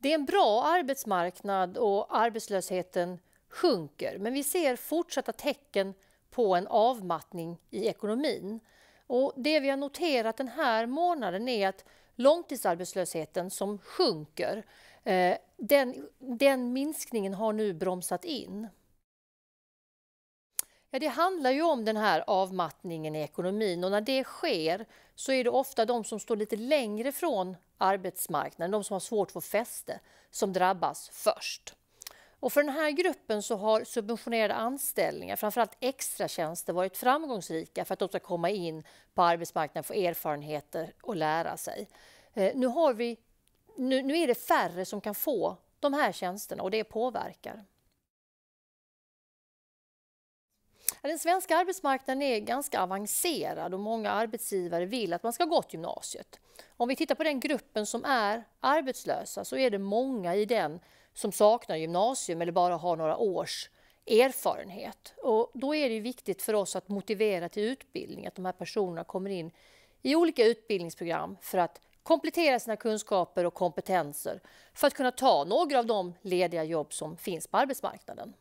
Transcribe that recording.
Det är en bra arbetsmarknad och arbetslösheten sjunker men vi ser fortsatta tecken på en avmattning i ekonomin. Och det vi har noterat den här månaden är att långtidsarbetslösheten som sjunker, eh, den, den minskningen har nu bromsat in. Ja, det handlar ju om den här avmattningen i ekonomin och när det sker så är det ofta de som står lite längre från arbetsmarknaden, de som har svårt att få fäste, som drabbas först. Och för den här gruppen så har subventionerade anställningar, framförallt extratjänster, varit framgångsrika för att de ska komma in på arbetsmarknaden, få erfarenheter och lära sig. Eh, nu, har vi, nu, nu är det färre som kan få de här tjänsterna och det påverkar. Den svenska arbetsmarknaden är ganska avancerad och många arbetsgivare vill att man ska ha gått gymnasiet. Om vi tittar på den gruppen som är arbetslösa så är det många i den som saknar gymnasium eller bara har några års erfarenhet. Och då är det viktigt för oss att motivera till utbildning, att de här personerna kommer in i olika utbildningsprogram för att komplettera sina kunskaper och kompetenser för att kunna ta några av de lediga jobb som finns på arbetsmarknaden.